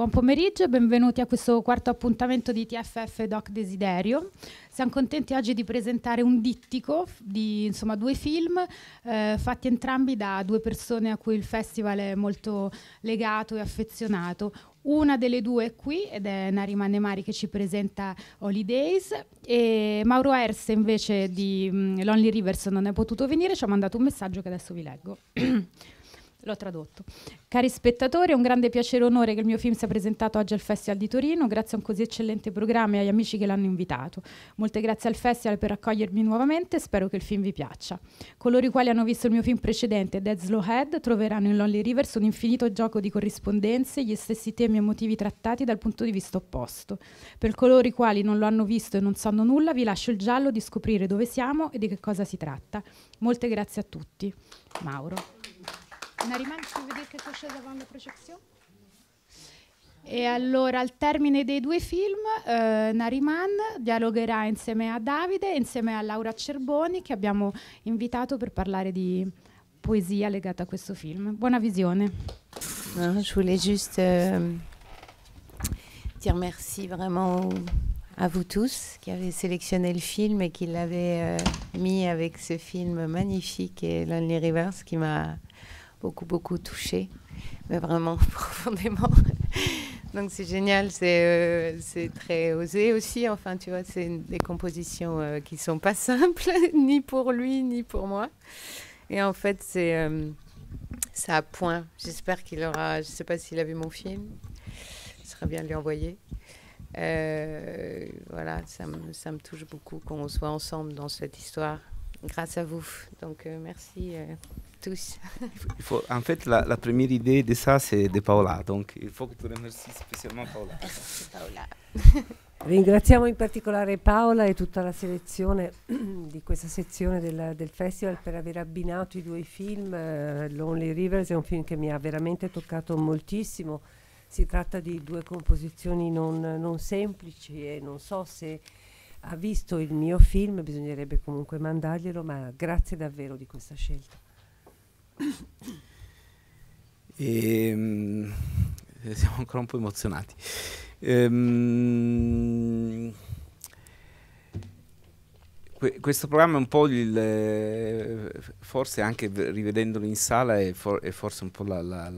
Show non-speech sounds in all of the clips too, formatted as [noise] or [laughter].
Buon pomeriggio e benvenuti a questo quarto appuntamento di TFF Doc Desiderio. Siamo contenti oggi di presentare un dittico di insomma, due film eh, fatti entrambi da due persone a cui il festival è molto legato e affezionato. Una delle due è qui ed è Narima Nemari che ci presenta Holidays e Mauro Erse invece di mh, mm, Lonely Rivers non è potuto venire, ci ha mandato un messaggio che adesso vi leggo. [clears throat] L'ho tradotto. Cari spettatori, è un grande piacere e onore che il mio film sia presentato oggi al Festival di Torino, grazie a un così eccellente programma e agli amici che l'hanno invitato. Molte grazie al Festival per accogliermi nuovamente e spero che il film vi piaccia. Coloro i quali hanno visto il mio film precedente, Dead Slow Head, troveranno in Lonely Rivers un infinito gioco di corrispondenze, gli stessi temi e motivi trattati dal punto di vista opposto. Per coloro i quali non lo hanno visto e non sanno nulla, vi lascio il giallo di scoprire dove siamo e di che cosa si tratta. Molte grazie a tutti. Mauro una rimancia di vedere che cosa davant la projezione? E allora al termine dei due film eh, Nariman dialogherà insieme a Davide e insieme a Laura Cerboni che abbiamo invitato per parlare di poesia legata a questo film. Buona visione. Non, je voulais juste euh, dire merci vraiment à vous tous qui avez sélectionné le film et qui l'avez euh, mis avec ce film magnifique et Lonely Rivers qui m'a beaucoup, beaucoup touché, mais vraiment [laughs] profondément. Donc c'est génial, c'est euh, c'est très osé aussi. Enfin, tu vois, c'est des compositions euh, qui sont pas [laughs] simples, ni pour lui, ni pour moi. Et en fait, c'est euh, ça à point. J'espère qu'il aura, je sais pas s'il a vu mon film, ce serait bien de lui envoyer. voilà, ça ça me touche beaucoup qu'on soit ensemble dans cette histoire, grâce à vous. Donc merci. tous. Il faut, en fait, la, la première idée de ça, c'est de Paola. Donc, il faut que tu remercies spécialement Paola. Eh, Paola. [laughs] Ringraziamo in particolare Paola e tutta la selezione [clears throat] di questa sezione del, del, festival per aver abbinato i due film. Eh, Lonely Rivers è un film che mi ha veramente toccato moltissimo. Si tratta di due composizioni non, non semplici e non so se ha visto il mio film, bisognerebbe comunque mandarglielo, ma grazie davvero di questa scelta. [coughs] E, ehm, eh, siamo ancora un po' emozionati. Ehm, questo programma è un po' il, eh, forse anche rivedendolo in sala è, for, è forse un po' la, la,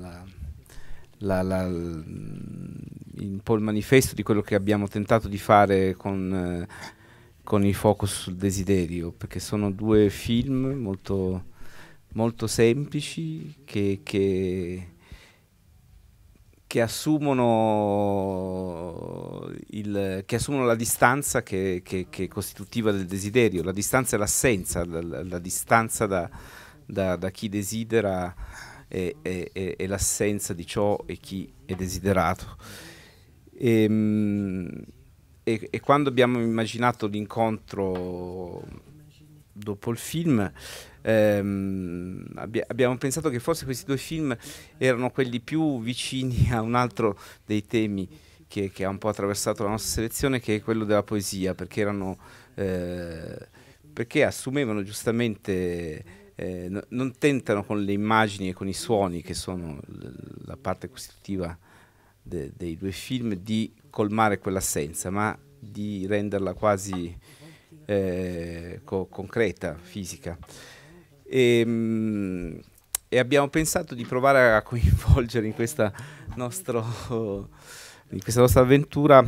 la, la un po' il manifesto di quello che abbiamo tentato di fare con, eh, con il focus sul desiderio, perché sono due film molto molto semplici che, che, che, assumono il, che, assumono la distanza che, è costitutiva del desiderio, la distanza è l'assenza, la, la, distanza da, da, da chi desidera e, e, e l'assenza di ciò e chi è desiderato. Ehm, e, e quando abbiamo immaginato l'incontro dopo il film, ehm, abbi- abbiamo pensato che forse questi due film erano quelli più vicini [laughs] a un altro dei temi che, che ha un po' attraversato la nostra selezione, che è quello della poesia, perché, erano, eh, perché assumevano giustamente... Eh, no, non tentano con le immagini e con i suoni, che sono la parte costitutiva de, dei due film, di colmare quell'assenza, ma di renderla quasi eh, co- concreta, fisica. E, ehm, e abbiamo pensato di provare a coinvolgere in questa, nostro, in questa nostra avventura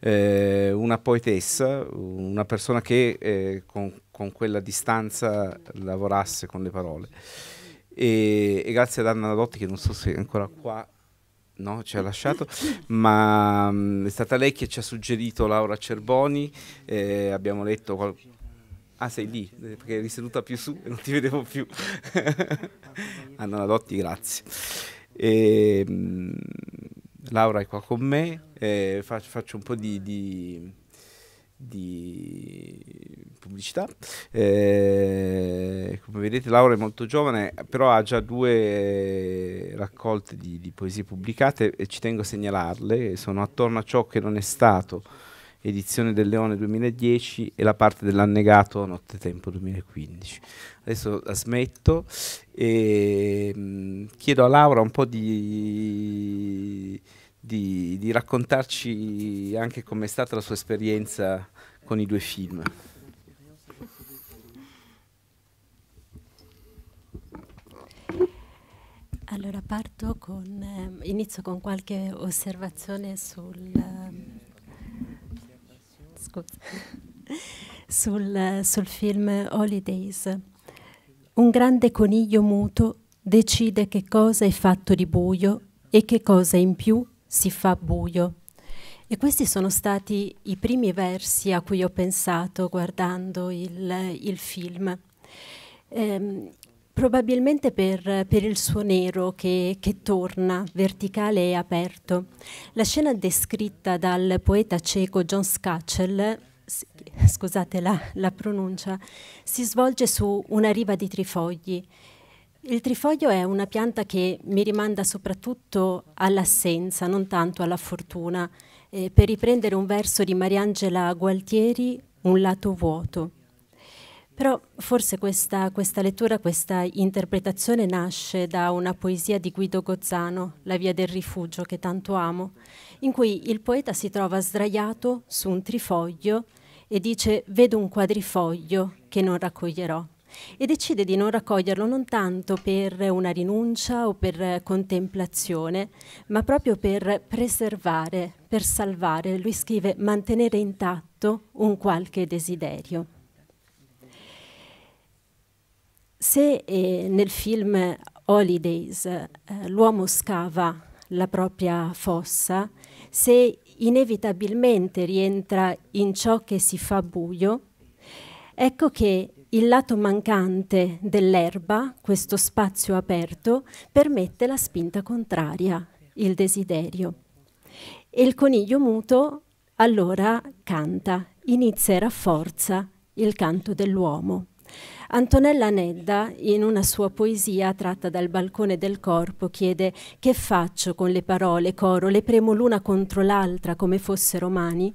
eh, una poetessa, una persona che eh, con, con, quella distanza lavorasse con le parole. E, e, grazie ad Anna Dotti, che non so se è ancora qua, no, ci ha lasciato, [laughs] ma mh, mm, è stata lei che ci ha suggerito Laura Cerboni, eh, abbiamo letto qualcosa Ah, sei lì, eh, perché eri seduta più su e non ti vedevo più. Anna [laughs] ah, Dotti, grazie. E, ehm, Laura è qua con me, eh, faccio, faccio, un po' di, di, di pubblicità. Eh, come vedete Laura è molto giovane, però ha già due raccolte di, di poesie pubblicate e ci tengo a segnalarle, sono attorno a ciò che non è stato edizione del Leone 2010 e la parte dell'annegato Nottetempo 2015. Adesso la smetto e mh, mm, chiedo a Laura un po' di, di, di raccontarci anche com'è stata la sua esperienza con i due film. Allora parto con, eh, inizio con qualche osservazione sul, eh, scusa, sul, sul film Holidays. Un grande coniglio muto decide che cosa è fatto di buio e che cosa in più si fa buio. E questi sono stati i primi versi a cui ho pensato guardando il, il film. Ehm, Probabilmente per, per, il suo nero che, che, torna verticale e aperto. La scena descritta dal poeta cieco John Scatchell, scusate la, la pronuncia, si svolge su una riva di trifogli. Il trifoglio è una pianta che mi rimanda soprattutto all'assenza, non tanto alla fortuna. Eh, per riprendere un verso di Mariangela Gualtieri, un lato vuoto. Però forse questa, questa, lettura, questa interpretazione nasce da una poesia di Guido Gozzano, La via del rifugio che tanto amo, in cui il poeta si trova sdraiato su un trifoglio e dice vedo un quadrifoglio che non raccoglierò. E decide di non raccoglierlo non tanto per una rinuncia o per contemplazione, ma proprio per preservare, per salvare. Lui scrive mantenere intatto un qualche desiderio. Se eh, nel film Holidays eh, l'uomo scava la propria fossa, se inevitabilmente rientra in ciò che si fa buio, ecco che il lato mancante dell'erba, questo spazio aperto, permette la spinta contraria, il desiderio. E il coniglio muto allora canta, inizia e rafforza il canto dell'uomo. Antonella Nedda, in una sua poesia tratta dal balcone del corpo, chiede che faccio con le parole, coro, le premo l'una contro l'altra come fossero mani?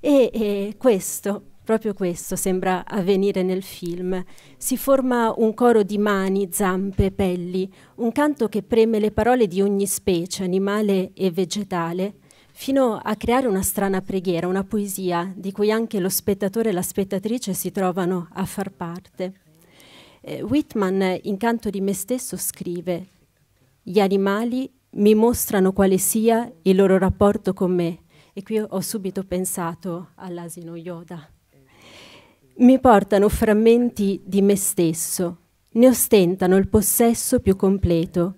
E, e questo proprio questo sembra avvenire nel film. Si forma un coro di mani, zampe, pelli, un canto che preme le parole di ogni specie, animale e vegetale, fino a creare una strana preghiera, una poesia di cui anche lo spettatore e la spettatrice si trovano a far parte. Eh, Whitman, in canto di me stesso, scrive «Gli animali mi mostrano quale sia il loro rapporto con me». E qui ho subito pensato all'asino Yoda. «Mi portano frammenti di me stesso, ne ostentano il possesso più completo.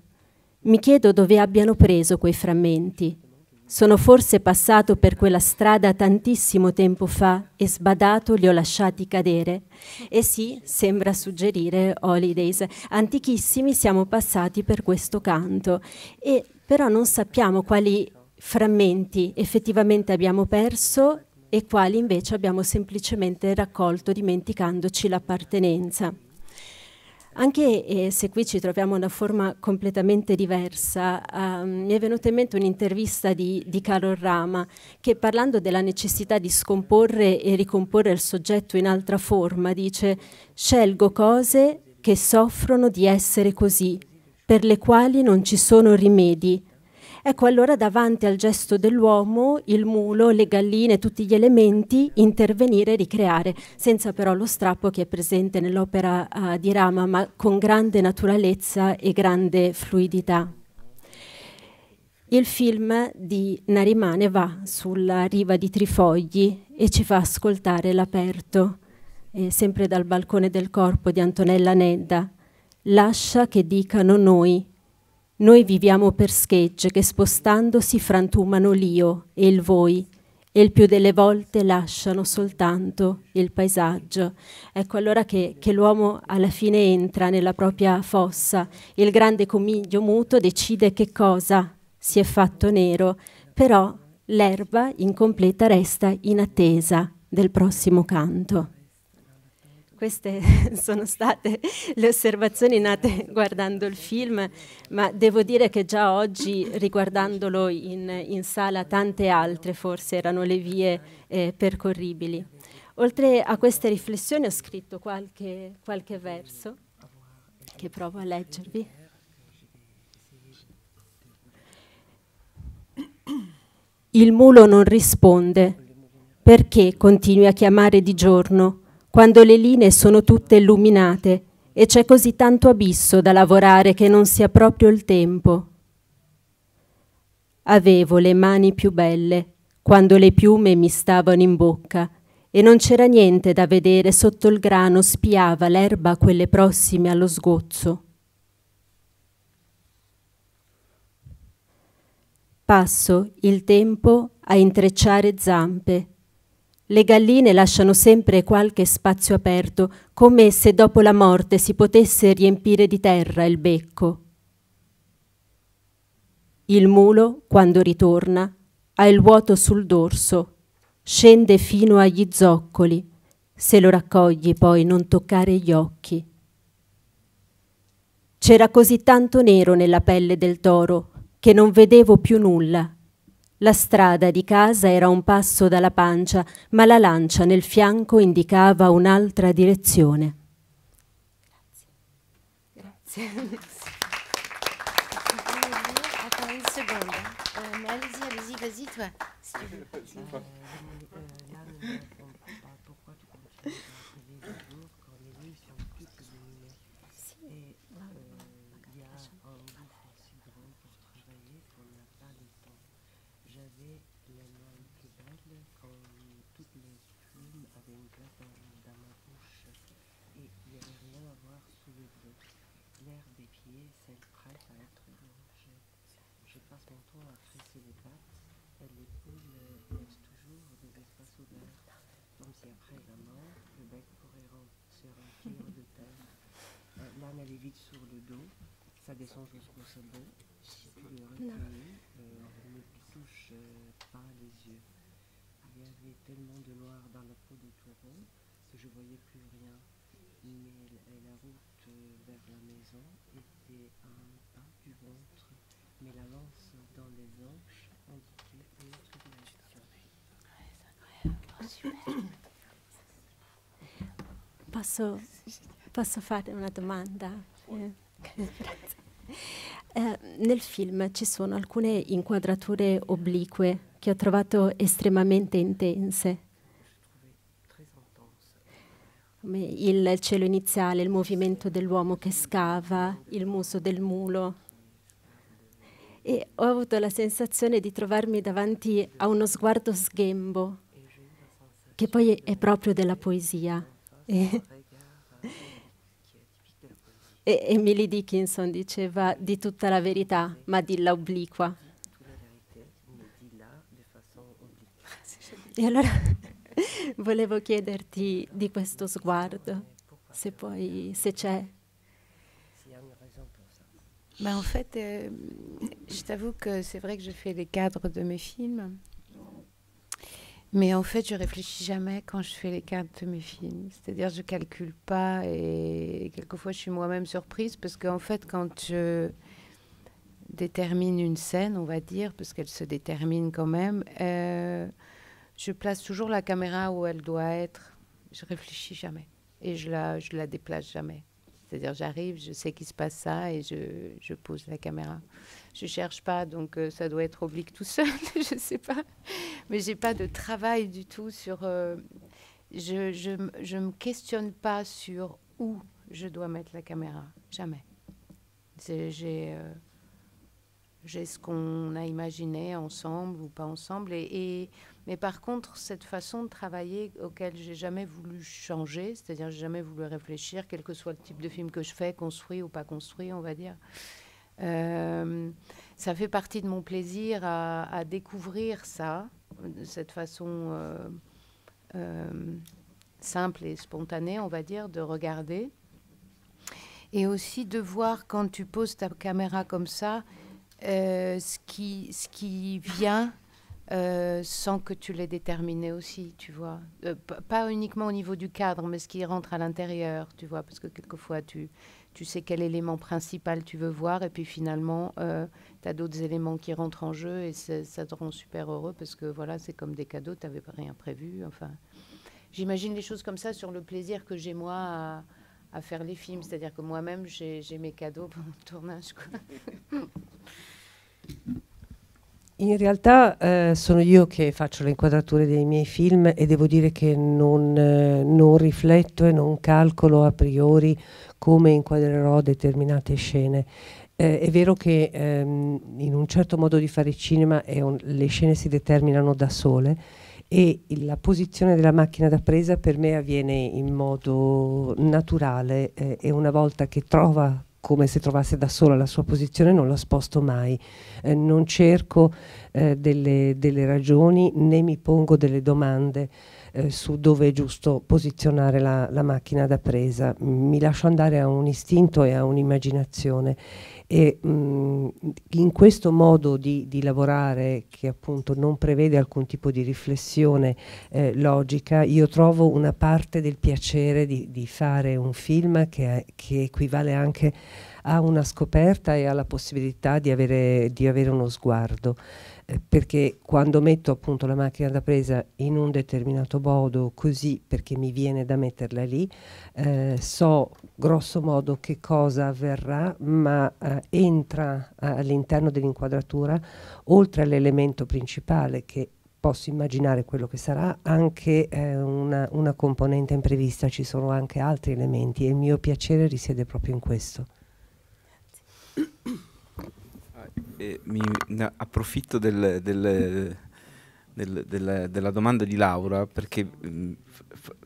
Mi chiedo dove abbiano preso quei frammenti» Sono forse passato per quella strada tantissimo tempo fa e sbadato li ho lasciati cadere. E eh sì, sembra suggerire Holidays. Antichissimi siamo passati per questo canto. E però non sappiamo quali frammenti effettivamente abbiamo perso e quali invece abbiamo semplicemente raccolto dimenticandoci l'appartenenza. Anche eh, se qui ci troviamo in una forma completamente diversa, ehm, mi è venuta in mente un'intervista di, di Carol Rama che parlando della necessità di scomporre e ricomporre il soggetto in altra forma dice scelgo cose che soffrono di essere così, per le quali non ci sono rimedi, Ecco allora davanti al gesto dell'uomo, il mulo, le galline, tutti gli elementi, intervenire e ricreare, senza però lo strappo che è presente nell'opera uh, di Rama, ma con grande naturalezza e grande fluidità. Il film di Narimane va sulla riva di Trifogli e ci fa ascoltare l'aperto, eh, sempre dal balcone del corpo di Antonella Nedda. Lascia che dicano noi noi viviamo per schegge che spostandosi frantumano l'io e il voi e il più delle volte lasciano soltanto il paesaggio. Ecco allora che, che l'uomo alla fine entra nella propria fossa. Il grande coniglio muto decide che cosa si è fatto nero, però l'erba incompleta resta in attesa del prossimo canto queste [laughs] sono state le osservazioni nate guardando il film, ma devo dire che già oggi, riguardandolo in, in sala, tante altre forse erano le vie eh, percorribili. Oltre a queste riflessioni ho scritto qualche, qualche verso che provo a leggervi. Il mulo non risponde. Perché continui a chiamare di giorno? quando le linee sono tutte illuminate e c'è così tanto abisso da lavorare che non sia proprio il tempo. Avevo le mani più belle quando le piume mi stavano in bocca e non c'era niente da vedere sotto il grano spiava l'erba quelle prossime allo sgozzo. Passo il tempo a intrecciare zampe le galline lasciano sempre qualche spazio aperto, come se dopo la morte si potesse riempire di terra il becco. Il mulo, quando ritorna, ha il vuoto sul dorso, scende fino agli zoccoli, se lo raccogli poi non toccare gli occhi. C'era così tanto nero nella pelle del toro che non vedevo più nulla la strada di casa era un passo dalla pancia, ma la lancia nel fianco indicava un'altra direzione. Grazie. Grazie. Allez-y, allez-y, vas-y toi. sur le dos, ça descend jusqu'au sabot Si tu le on ne touche euh, pas les yeux. Il y avait tellement de noir dans la peau du taureau que je ne voyais plus rien. Mais euh, la route euh, vers la maison était à un pas du ventre, mais l'avance dans les hanches indiquait une autre direction. c'est incroyable. Posso, posso, fare una domanda? Eh, [laughs] eh, nel film ci sono alcune inquadrature oblique che ho trovato estremamente intense, come il cielo iniziale, il movimento dell'uomo che scava, il muso del mulo. E ho avuto la sensazione di trovarmi davanti a uno sguardo sghembo, che poi è proprio della poesia. Eh, e Emily Dickinson diceva di tutta la verità, ma dilla obliqua. E allora [laughs] volevo chiederti di questo sguardo, se poi se c'è. Bah en fait, euh, je t'avoue que c'est vrai que je fais les cadres de mes films. Mais en fait, je réfléchis jamais quand je fais les cartes de mes films. C'est-à-dire, je ne calcule pas et quelquefois, je suis moi-même surprise parce qu'en fait, quand je détermine une scène, on va dire, parce qu'elle se détermine quand même, euh, je place toujours la caméra où elle doit être. Je réfléchis jamais et je la, je la déplace jamais. C'est-à-dire, j'arrive, je sais qu'il se passe ça et je, je, pose la caméra. Je cherche pas, donc euh, ça doit être oblique tout seul, [laughs] je sais pas. Mais j'ai pas de travail du tout sur. Euh, je, je, je me questionne pas sur où je dois mettre la caméra, jamais. Euh, j'ai ce qu'on a imaginé ensemble ou pas ensemble et, et mais par contre, cette façon de travailler auquel j'ai jamais voulu changer, c'est-à-dire j'ai jamais voulu réfléchir, quel que soit le type de film que je fais, construit ou pas construit, on va dire. Euh, ça fait partie de mon plaisir à, découvrir ça, de cette façon euh, euh, simple et spontanée, on va dire, de regarder. Et aussi de voir quand tu poses ta caméra comme ça, ce, qui, ce qui vient euh, sans que tu l'aies déterminé aussi, tu vois. Euh, pas uniquement au niveau du cadre, mais ce qui rentre à l'intérieur, tu vois, parce que quelquefois tu, tu sais quel élément principal tu veux voir, et puis finalement, euh, tu as d'autres éléments qui rentrent en jeu, et ça te rend super heureux, parce que voilà, c'est comme des cadeaux, tu n'avais rien prévu. Enfin, j'imagine les choses comme ça sur le plaisir que j'ai moi à, à, faire les films, c'est-à-dire que moi-même, j'ai mes cadeaux [laughs] pendant le tournage. Quoi. [laughs] In realtà eh, sono io che faccio le inquadrature dei miei film e devo dire che non, eh, non rifletto e non calcolo a priori come inquadrerò determinate scene. Eh, è vero che ehm, in un certo modo di fare cinema un, le scene si determinano da sole e la posizione della macchina da presa per me avviene in modo naturale eh, e una volta che trova come se trovasse da sola la sua posizione, non la sposto mai. Eh, non cerco eh, delle, delle, ragioni né mi pongo delle domande eh, su dove è giusto posizionare la, la macchina da presa. Mi lascio andare a un istinto e a un'immaginazione e mh, in questo modo di, di, lavorare che appunto non prevede alcun tipo di riflessione eh, logica io trovo una parte del piacere di, di fare un film che, è, che, equivale anche a una scoperta e alla possibilità di avere, di avere uno sguardo perché quando metto appunto la macchina da presa in un determinato modo così perché mi viene da metterla lì eh, so grosso modo che cosa avverrà ma eh, entra eh, all'interno dell'inquadratura oltre all'elemento principale che posso immaginare quello che sarà anche eh, una, una componente imprevista ci sono anche altri elementi e il mio piacere risiede proprio in questo [coughs] [coughs] Grazie eh, mi, approfitto del, del, del, della, della domanda di Laura perché mh, mm,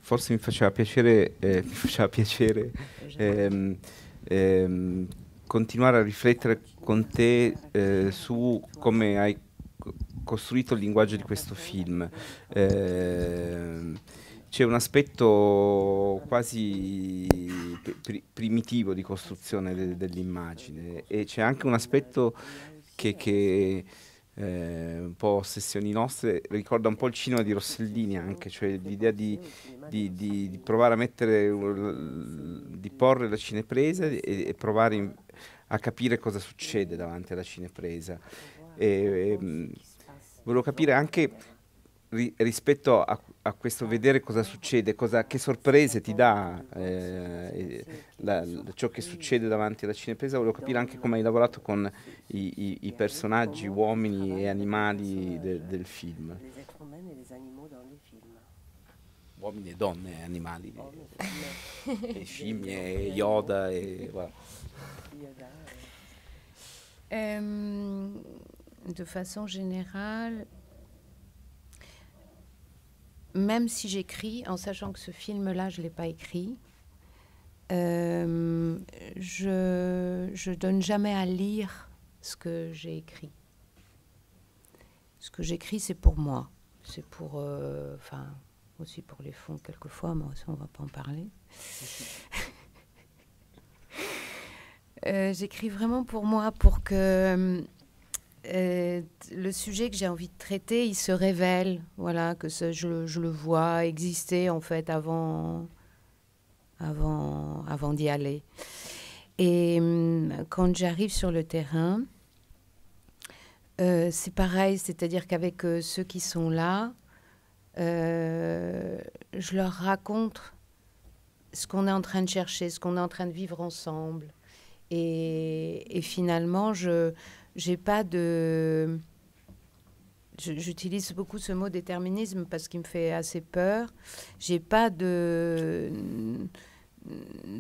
forse mi faceva piacere, eh, mi faceva piacere ehm, ehm, continuare a riflettere con te eh, su come hai costruito il linguaggio di questo film. Ehm, c'è un aspetto quasi primitivo di costruzione de dell'immagine e c'è anche un aspetto che, che eh, un po' ossessioni nostre, ricorda un po' il cinema di Rossellini anche, cioè l'idea di, di, di, di provare a mettere, di porre la cinepresa e, e provare in, a capire cosa succede davanti alla cinepresa. E, e, mm, volevo capire anche ri, rispetto a, a, questo vedere cosa succede, cosa, che sorprese ti dà eh, eh la, ciò che succede davanti alla cinepresa, volevo capire anche come hai lavorato con i, i, i personaggi, uomini e animali de, del film. Uomini e donne animali, [laughs] e scimmie, e Yoda e... Voilà. Euh, ehm, de façon générale, même si j'écris, en sachant que ce film-là, je ne l'ai pas écrit, euh, je, je donne jamais à lire ce que j'ai écrit. Ce que j'écris, c'est pour moi. C'est pour. Euh, enfin, aussi pour les fonds, quelquefois, mais on ne va pas en parler. [laughs] Euh, j'écris vraiment pour moi, pour que euh, le sujet que j'ai envie de traiter, il se révèle, voilà, que ce, je, le vois exister en fait avant, avant, avant d'y aller. Et hum, quand j'arrive sur le terrain, euh, c'est pareil, c'est-à-dire qu'avec euh, ceux qui sont là, je leur raconte ce qu'on est en train de chercher, ce qu'on est en train de vivre ensemble. et finalement, je, j'ai pas de. J'utilise beaucoup ce mot déterminisme parce qu'il me fait assez peur. J'ai pas de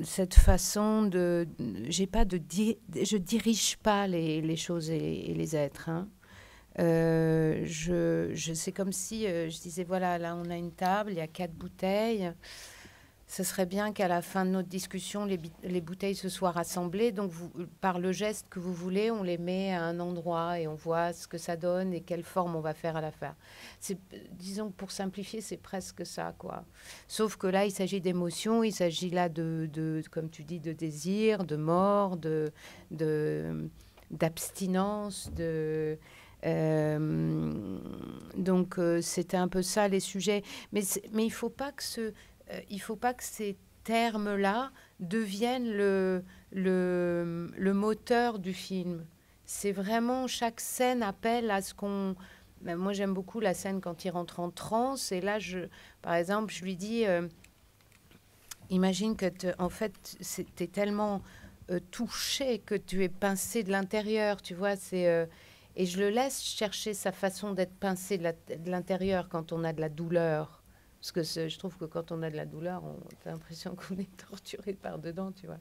cette façon de. J'ai pas de. je dirige pas les, choses et, les êtres. Hein. Euh, je, je c'est comme si euh, je disais voilà là on a une table, il y a quatre bouteilles ce serait bien qu'à la fin de notre discussion, les, les, bouteilles se soient rassemblées. Donc, vous, par le geste que vous voulez, on les met à un endroit et on voit ce que ça donne et quelle forme on va faire à la fin. C'est, disons que pour simplifier, c'est presque ça, quoi. Sauf que là, il s'agit d'émotions, il s'agit là de, de, comme tu dis, de désir, de mort, de, de d'abstinence, de euh, donc euh, c'était un peu ça les sujets, mais, mais il faut pas que ce, euh, il ne faut pas que ces termes-là deviennent le, moteur du film. C'est vraiment chaque scène appelle à ce qu'on. Ben, moi, j'aime beaucoup la scène quand il rentre en transe. Et là, je, par exemple, je lui dis euh, Imagine que, en fait, tu es tellement euh, touché que tu es pincé de l'intérieur. Tu vois, c'est. et je le laisse chercher sa façon d'être pincé de l'intérieur quand on a de la douleur. Parce que je trouve que quand on a de la douleur, on a l'impression [laughs] qu'on est torturé par dedans, tu vois.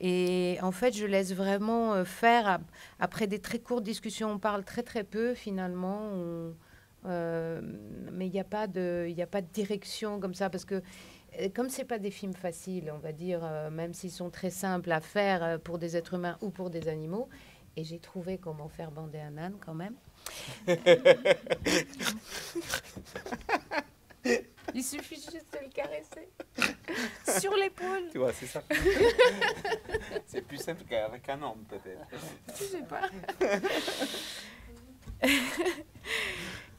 Et en fait, je laisse vraiment euh, faire. Après des très courtes discussions, on parle très très peu finalement. Euh, mais il n'y a, pas de, a pas de direction comme ça. Parce que euh, comme ce pas des films faciles, on va dire, même s'ils sont très simples à faire pour des êtres humains ou pour des animaux, et j'ai trouvé comment faire bander un âne quand même. [laughs] [laughs] Il suffit juste de le caresser. Sur l'épaule. Tu vois, c'est ça. [laughs] c'est plus simple qu'avec un homme, peut-être. Je sais pas. [laughs]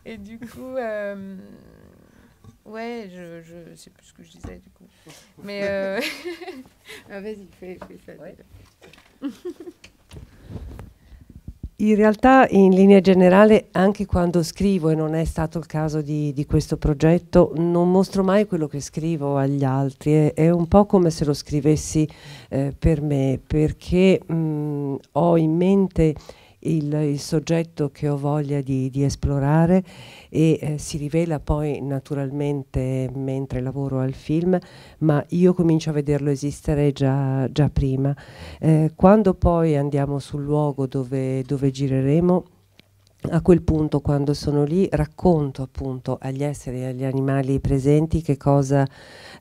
Et du coup, euh, ouais, je, je sais plus ce que je disais, du coup. Mais. Euh, ah, vas-y, fais, fais ça. In realtà in linea generale anche quando scrivo, e non è stato il caso di, di questo progetto, non mostro mai quello che scrivo agli altri, è, è un po' come se lo scrivessi eh, per me, perché mh, ho in mente il, il soggetto che ho voglia di, di esplorare e eh, si rivela poi naturalmente mentre lavoro al film, ma io comincio a vederlo esistere già, già prima. Eh, quando poi andiamo sul luogo dove, dove gireremo, a quel punto quando sono lì racconto appunto agli esseri e agli animali presenti che cosa,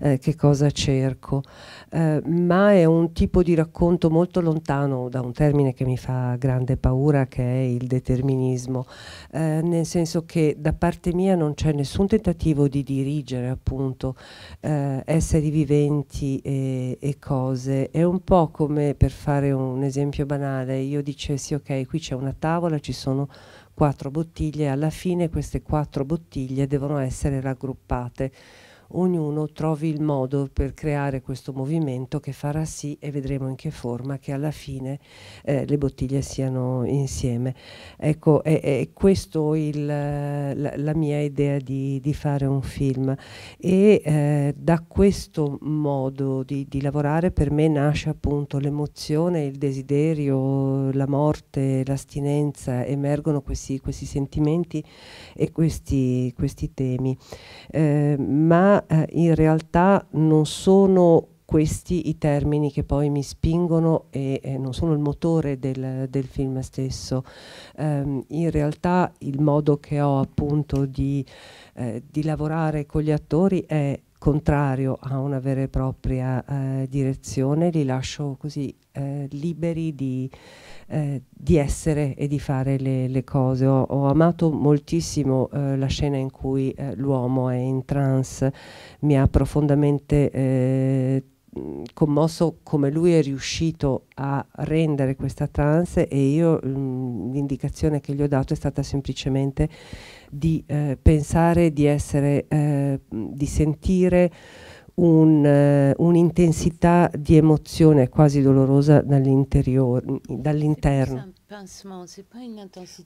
eh, che cosa cerco, eh, ma è un tipo di racconto molto lontano da un termine che mi fa grande paura che è il determinismo, eh, nel senso che da parte mia non c'è nessun tentativo di dirigere appunto eh, esseri viventi e, e cose, è un po' come per fare un esempio banale, io dicessi ok qui c'è una tavola, ci sono quattro bottiglie e alla fine queste quattro bottiglie devono essere raggruppate ognuno trovi il modo per creare questo movimento che farà sì, e vedremo in che forma, che alla fine eh, le bottiglie siano insieme. Ecco, è, è questo la, la, mia idea di, di, fare un film e eh, da questo modo di, di, lavorare per me nasce appunto l'emozione, il desiderio, la morte, l'astinenza, emergono questi, questi sentimenti e questi, questi temi. Eh, ma eh, in realtà non sono questi i termini che poi mi spingono e, e non sono il motore del, del film stesso. Um, in realtà il modo che ho appunto di, eh, di lavorare con gli attori è contrario a una vera e propria eh, direzione, li lascio così eh, liberi di, eh, di, essere e di fare le, le cose. Ho, ho, amato moltissimo eh, la scena in cui eh, l'uomo è in trance, mi ha profondamente eh, commosso come lui è riuscito a rendere questa trance e io mm, l'indicazione che gli ho dato è stata semplicemente di eh, pensare, di, essere, eh, di sentire eh, un'intensità di emozione quasi dolorosa dall'interno.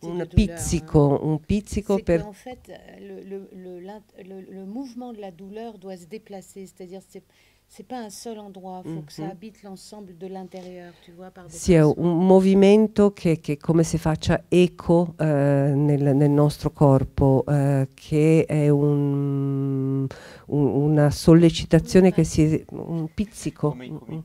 un pizzico, un pizzico per... En fait, le, le, le, le mouvement de la douleur doit se déplacer, c'est-à-dire c'est pas un solo endroit, faut mm -hmm. che abiti l'ensemble dell'interior, tu vois, par Sì, un movimento che, che, come se faccia eco eh, nel, nel, nostro corpo, eh, che è un, un, una sollecitazione che si... un pizzico. Come, come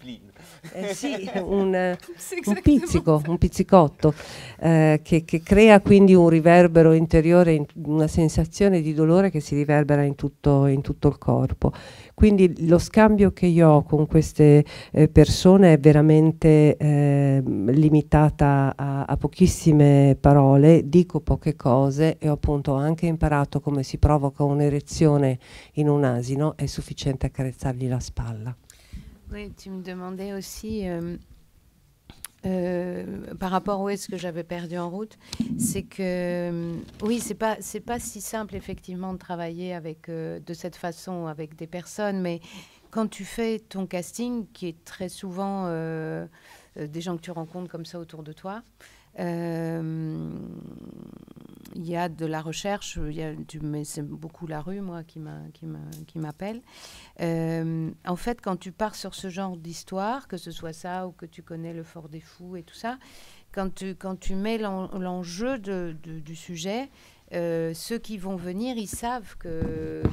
eh, sì, un, [laughs] un, pizzico, un pizzicotto, eh, che, che, crea quindi un riverbero interiore, in, una sensazione di dolore che si riverbera in tutto, in tutto il corpo. Quindi lo scambio che io ho con queste eh, persone è veramente eh, limitata a, a, pochissime parole, dico poche cose e ho appunto anche imparato come si provoca un'erezione in un asino, è sufficiente accarezzargli la spalla. Oui, tu me demandais aussi euh Euh, par rapport où est-ce que j'avais perdu en route, c'est que euh, oui, c'est pas pas si simple effectivement de travailler euh, de cette façon avec des personnes, mais quand tu fais ton casting, qui est très souvent des gens que tu rencontres comme ça autour de toi, euh, il y a de la recherche, y a mais c'est beaucoup la rue, moi, qui, m'appelle. Euh, en fait, quand tu pars sur ce genre d'histoire, que ce soit ça ou que tu connais le Fort des Fous et tout ça, quand tu, quand tu mets l'enjeu du sujet, euh, ceux qui vont venir, ils savent que,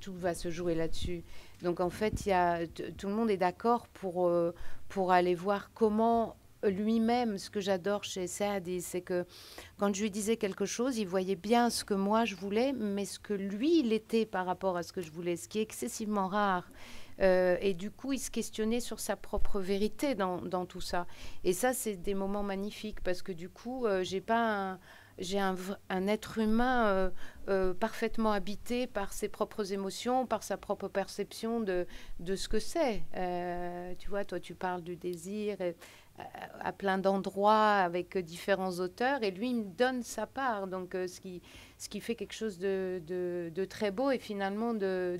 tout va se jouer là-dessus. Donc, en fait, tout le monde est d'accord pour, pour aller voir comment lui-même, ce que j'adore chez Saadi, c'est que quand je lui disais quelque chose, il voyait bien ce que moi je voulais, mais ce que lui, il était par rapport à ce que je voulais, ce qui est excessivement rare. Euh, et du coup, il se questionnait sur sa propre vérité dans, tout ça. Et ça, c'est des moments magnifiques parce que du coup, euh, j'ai pas un, j'ai un, être humain euh, parfaitement habité par ses propres émotions, par sa propre perception de, de ce que c'est. tu vois, toi, tu parles du désir. Et, euh, à plein d'endroits avec euh, différents auteurs et lui il donne sa part donc euh, ce qui ce qui fait quelque chose de, très beau et finalement de,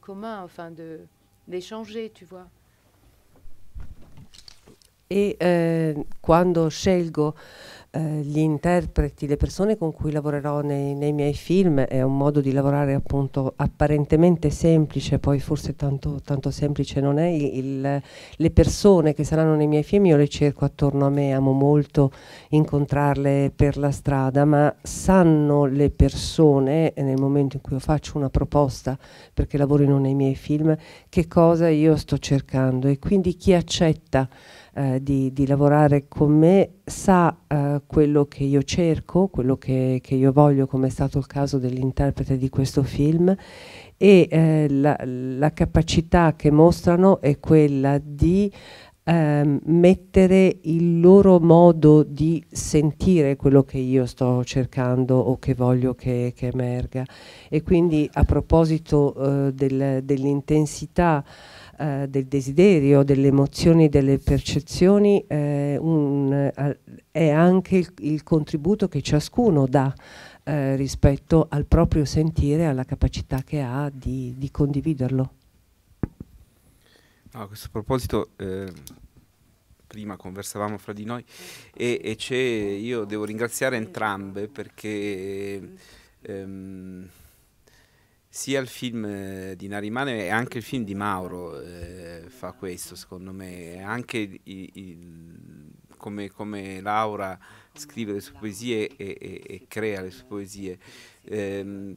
commun enfin de d'échanger tu vois et quand quando scelgo Eh, gli interpreti, le persone con cui lavorerò nei, nei, miei film, è un modo di lavorare appunto apparentemente semplice, poi forse tanto, tanto semplice non è, il, le persone che saranno nei miei film io le cerco attorno a me, amo molto incontrarle per la strada, ma sanno le persone nel momento in cui io faccio una proposta perché lavorino nei miei film, che cosa io sto cercando e quindi chi accetta eh, di, di, lavorare con me sa eh, quello che io cerco, quello che, che, io voglio, come è stato il caso dell'interprete di questo film e eh, la, la, capacità che mostrano è quella di ehm, mettere il loro modo di sentire quello che io sto cercando o che voglio che, che emerga. E quindi a proposito eh, del, dell'intensità eh, del desiderio, delle emozioni, delle percezioni, eh, un, è anche il, il, contributo che ciascuno dà eh, rispetto al proprio sentire, alla capacità che ha di, di condividerlo. a questo proposito, eh, prima conversavamo fra di noi e, e io devo ringraziare entrambe perché ehm, sia il film eh, di Narimane e anche il film di Mauro eh, fa questo secondo me anche il, il, come, come, Laura scrive le sue poesie e, e, e crea le sue poesie eh,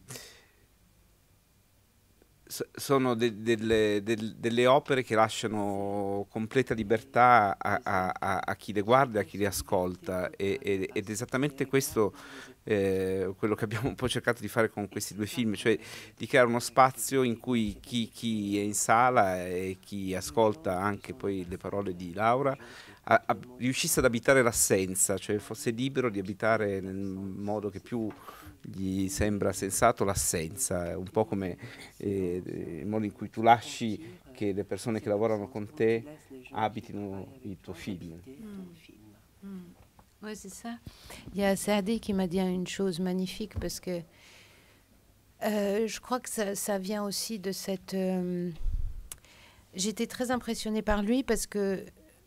sono de, delle, de, delle, opere che lasciano completa libertà a, a, a, chi le guarda, e a chi le ascolta e, ed esattamente questo eh, quello che abbiamo un po' cercato di fare con questi due film, cioè di creare uno spazio in cui chi, chi è in sala e chi ascolta anche poi le parole di Laura a, a, riuscisse ad abitare l'assenza, cioè fosse libero di abitare nel modo che più gli sembra sensato l'assenza, un po' come eh, il modo in cui tu lasci che le persone che lavorano con te abitino il tuo film. Mm. Mm. Oui, c'est ça. Il y a Saadé qui m'a dit une chose magnifique parce que euh, je crois que ça, vient aussi de cette. Euh, j'étais très impressionnée par lui parce que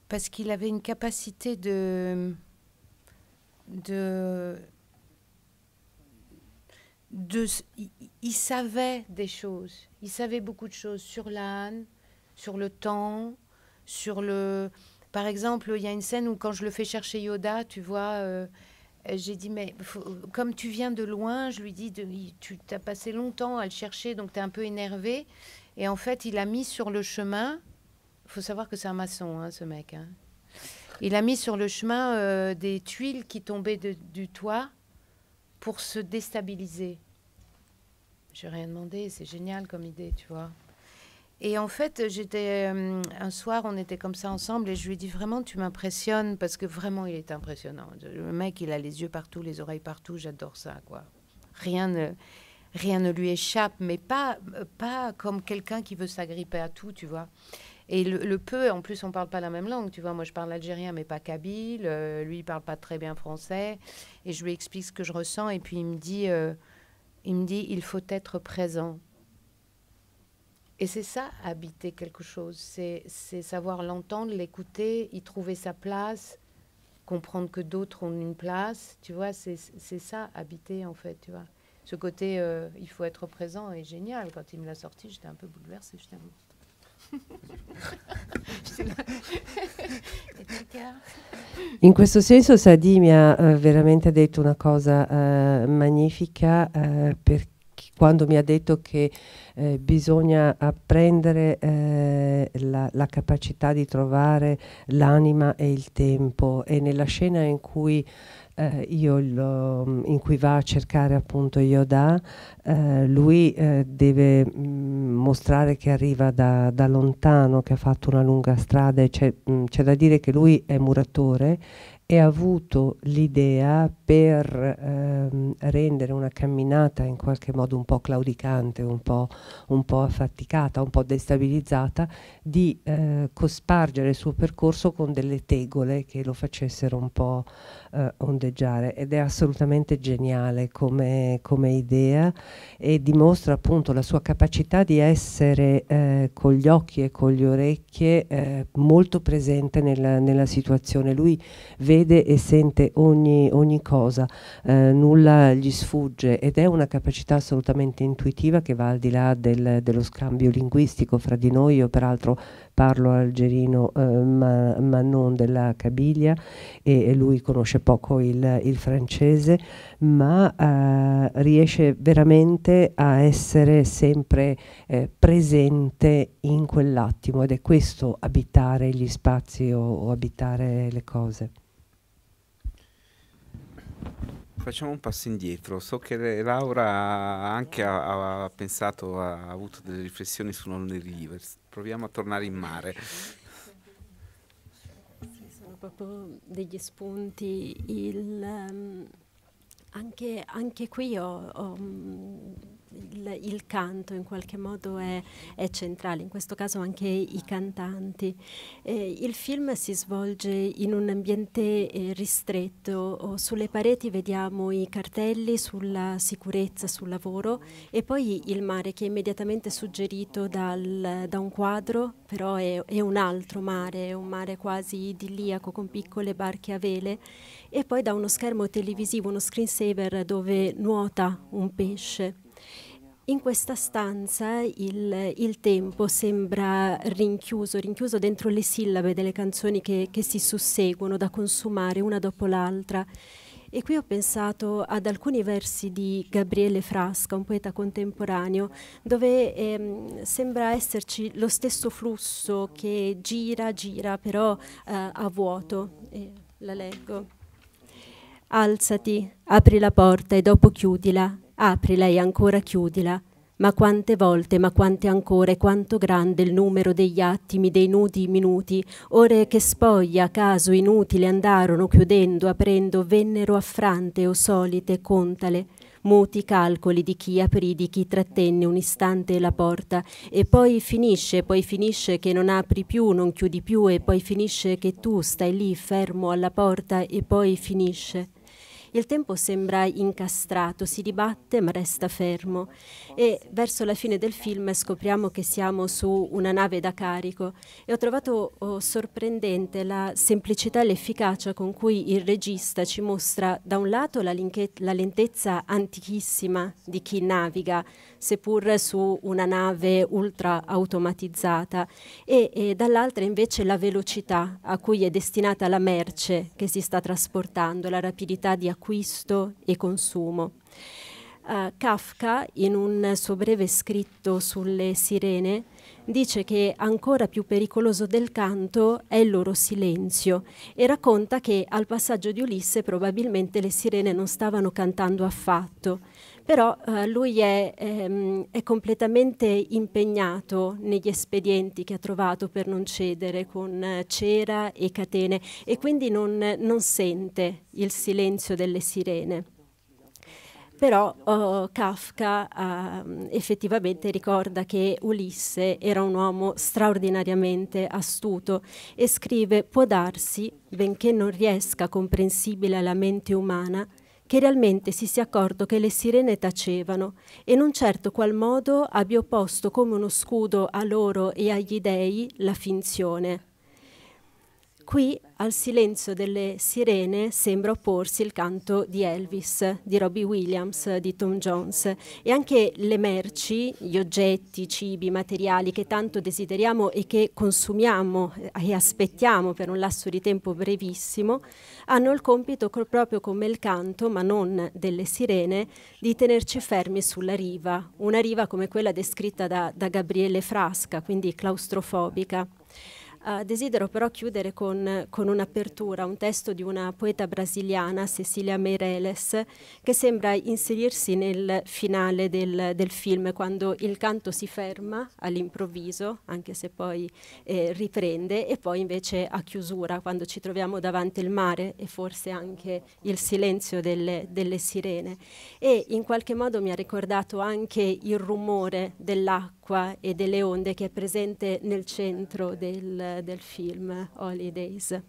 parce qu'il avait une capacité de de de il, savait des choses. Il savait beaucoup de choses sur l'âne, sur le temps, sur le par exemple, il y a une scène où quand je le fais chercher Yoda, tu vois, euh, j'ai dit, mais comme tu viens de loin, je lui dis, tu as passé longtemps à le chercher, donc tu es un peu énervé. Et en fait, il a mis sur le chemin, il faut savoir que c'est un maçon, hein, ce mec. Hein. Il a mis sur le chemin euh, des tuiles qui tombaient du toit pour se déstabiliser. Je n'ai rien demandé, c'est génial comme idée, tu vois. Et en fait, j'étais euh, un soir, on était comme ça ensemble, et je lui ai dit vraiment, tu m'impressionnes parce que vraiment, il est impressionnant. Le mec, il a les yeux partout, les oreilles partout. J'adore ça, quoi. Rien ne, rien ne lui échappe, mais pas, pas comme quelqu'un qui veut s'agripper à tout, tu vois. Et le, peu, en plus, on parle pas la même langue, tu vois. Moi, je parle algérien, mais pas kabyle. Euh, lui, il parle pas très bien français. Et je lui explique ce que je ressens, et puis il me dit, euh, il me dit, il faut être présent. Et c'est ça, habiter quelque chose, c'est savoir l'entendre, l'écouter, y trouver sa place, comprendre que d'autres ont une place, tu vois, c'est ça, habiter en fait, tu vois. Ce côté, euh, il faut être présent est génial. Quand il me l'a sorti, j'étais un peu bouleversée, [laughs] je [laughs] In questo senso Sadi mi ha veramente detto una cosa eh, magnifica eh, quando mi ha detto che eh, bisogna apprendere eh, la, la, capacità di trovare l'anima e il tempo e nella scena in cui eh, io lo, in cui va a cercare appunto Yoda, eh, lui eh, deve mh, mm, mostrare che arriva da, da, lontano, che ha fatto una lunga strada. Mm, c'è, da dire che lui è muratore e avuto l'idea per ehm, rendere una camminata in qualche modo un po' claudicante, un po', un po affaticata, un po' destabilizzata, di eh, cospargere il suo percorso con delle tegole che lo facessero un po' eh, ondeggiare ed è assolutamente geniale come, come, idea e dimostra appunto la sua capacità di essere eh, con gli occhi e con le orecchie eh, molto presente nella, nella situazione. Lui vede vede e sente ogni, ogni cosa, eh, nulla gli sfugge ed è una capacità assolutamente intuitiva che va al di là del, dello scambio linguistico fra di noi, io peraltro parlo algerino eh, ma, ma, non della Cabilia e, e lui conosce poco il, il francese, ma eh, riesce veramente a essere sempre eh, presente in quell'attimo ed è questo abitare gli spazi o, o abitare le cose. Facciamo un passo indietro. So che Laura anche ha, ha pensato, ha avuto delle riflessioni su Lonely Rivers. Proviamo a tornare in mare. Sì, sono proprio degli spunti. Il, um, anche, anche, qui ho, ho il, canto in qualche modo è, è, centrale, in questo caso anche i cantanti. Eh, il film si svolge in un ambiente eh, ristretto, sulle pareti vediamo i cartelli sulla sicurezza, sul lavoro e poi il mare che è immediatamente suggerito dal, da un quadro, però è, è un altro mare, è un mare quasi idilliaco con piccole barche a vele e poi da uno schermo televisivo, uno screensaver dove nuota un pesce. In questa stanza il, il, tempo sembra rinchiuso, rinchiuso dentro le sillabe delle canzoni che, che si susseguono da consumare una dopo l'altra. E qui ho pensato ad alcuni versi di Gabriele Frasca, un poeta contemporaneo, dove ehm, sembra esserci lo stesso flusso che gira, gira, però eh, a vuoto. Eh, la leggo. Alzati, apri la porta e dopo chiudila apri lei ancora chiudila, ma quante volte, ma quante ancora, e quanto grande il numero degli attimi, dei nudi minuti, ore che spoglia, a caso inutile andarono, chiudendo, aprendo, vennero affrante o solite, contale, muti calcoli di chi aprì, di chi trattenne un istante la porta, e poi finisce, poi finisce che non apri più, non chiudi più, e poi finisce che tu stai lì fermo alla porta, e poi finisce. Il tempo sembra incastrato, si dibatte ma resta fermo e verso la fine del film scopriamo che siamo su una nave da carico e ho trovato oh, sorprendente la semplicità e l'efficacia con cui il regista ci mostra da un lato la, la lentezza antichissima di chi naviga seppur su una nave ultra automatizzata, e, e dall'altra invece la velocità a cui è destinata la merce che si sta trasportando, la rapidità di acquisto e consumo. Uh, Kafka, in un suo breve scritto sulle sirene, dice che ancora più pericoloso del canto è il loro silenzio e racconta che al passaggio di Ulisse probabilmente le sirene non stavano cantando affatto, però eh, lui è, ehm, è, completamente impegnato negli espedienti che ha trovato per non cedere con eh, cera e catene e quindi non, non sente il silenzio delle sirene però oh, Kafka uh, effettivamente ricorda che Ulisse era un uomo straordinariamente astuto e scrive può darsi, benché non riesca comprensibile alla mente umana, che realmente si sia accorto che le sirene tacevano e in un certo qual modo abbia opposto come uno scudo a loro e agli dei la finzione. Qui al silenzio delle sirene sembra opporsi il canto di Elvis, di Robbie Williams, di Tom Jones e anche le merci, gli oggetti, i cibi, i materiali che tanto desideriamo e che consumiamo eh, e aspettiamo per un lasso di tempo brevissimo, hanno il compito proprio come il canto, ma non delle sirene, di tenerci fermi sulla riva, una riva come quella descritta da, da Gabriele Frasca, quindi claustrofobica. Uh, desidero però chiudere con, con un'apertura, un testo di una poeta brasiliana, Cecilia Meireles, che sembra inserirsi nel finale del, del film, quando il canto si ferma all'improvviso, anche se poi eh, riprende, e poi invece a chiusura, quando ci troviamo davanti il mare e forse anche il silenzio delle, delle sirene. E in qualche modo mi ha ricordato anche il rumore dell'acqua dell'acqua e delle onde che è presente nel centro del, del film Holidays.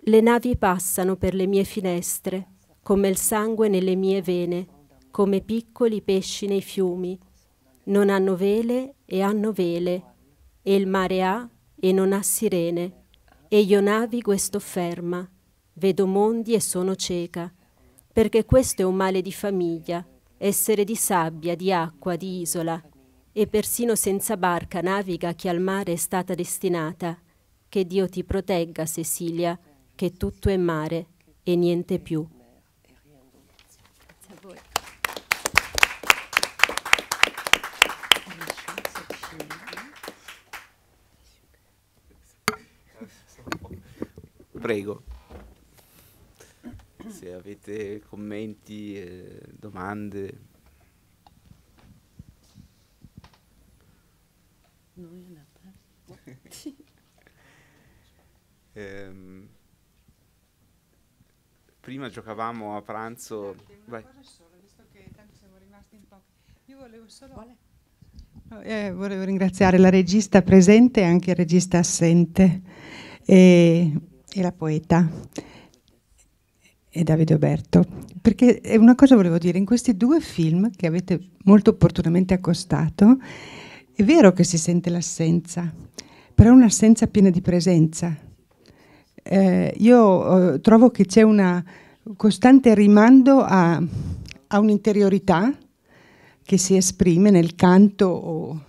Le navi passano per le mie finestre, come il sangue nelle mie vene, come piccoli pesci nei fiumi. Non hanno vele e hanno vele, e il mare ha e non ha sirene. E io navigo e sto ferma, vedo mondi e sono cieca, perché questo è un male di famiglia, essere di sabbia, di acqua, di isola, e persino senza barca naviga chi al mare è stata destinata. Che Dio ti protegga, Cecilia, che tutto è mare e niente più. Prego se avete commenti, eh, domande. Noi [laughs] ehm, prima giocavamo a pranzo. Vai. Io volevo solo. Vale. Eh, volevo ringraziare la regista presente e anche il regista assente e, e la poeta e Davide Oberto, perché eh, una cosa volevo dire, in questi due film che avete molto opportunamente accostato, è vero che si sente l'assenza, però è un'assenza piena di presenza. Eh, io eh, trovo che c'è un costante rimando a, a un'interiorità che si esprime nel canto o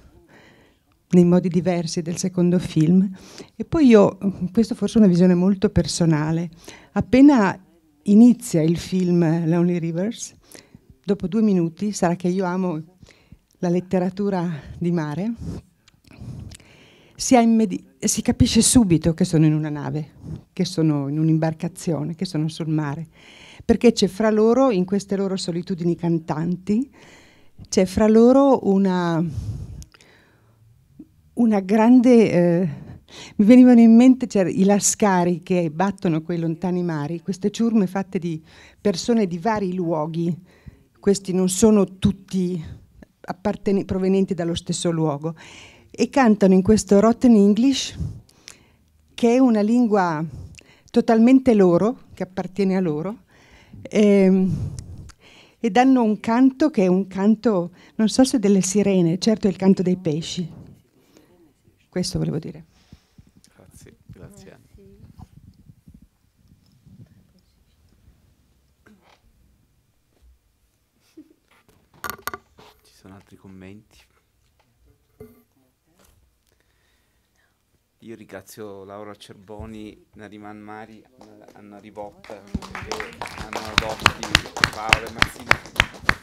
nei modi diversi del secondo film. E poi io, questa forse è una visione molto personale, appena inizia il film Lonely Rivers, dopo due minuti sarà che io amo la letteratura di mare, si, si, capisce subito che sono in una nave, che sono in un'imbarcazione, che sono sul mare, perché c'è fra loro, in queste loro solitudini cantanti, c'è fra loro una, una grande... Eh, mi venivano in mente cioè, i lascari che battono quei lontani mari, queste ciurme fatte di persone di vari luoghi, questi non sono tutti provenienti dallo stesso luogo, e cantano in questo Rotten English, che è una lingua totalmente loro, che appartiene a loro, ehm, e danno un canto che è un canto, non so se delle sirene, certo è il canto dei pesci. Questo volevo dire. io ringrazio Laura Cerboni, Nariman Mari, Anna Ribotta, che hanno adotti Paolo e Massimo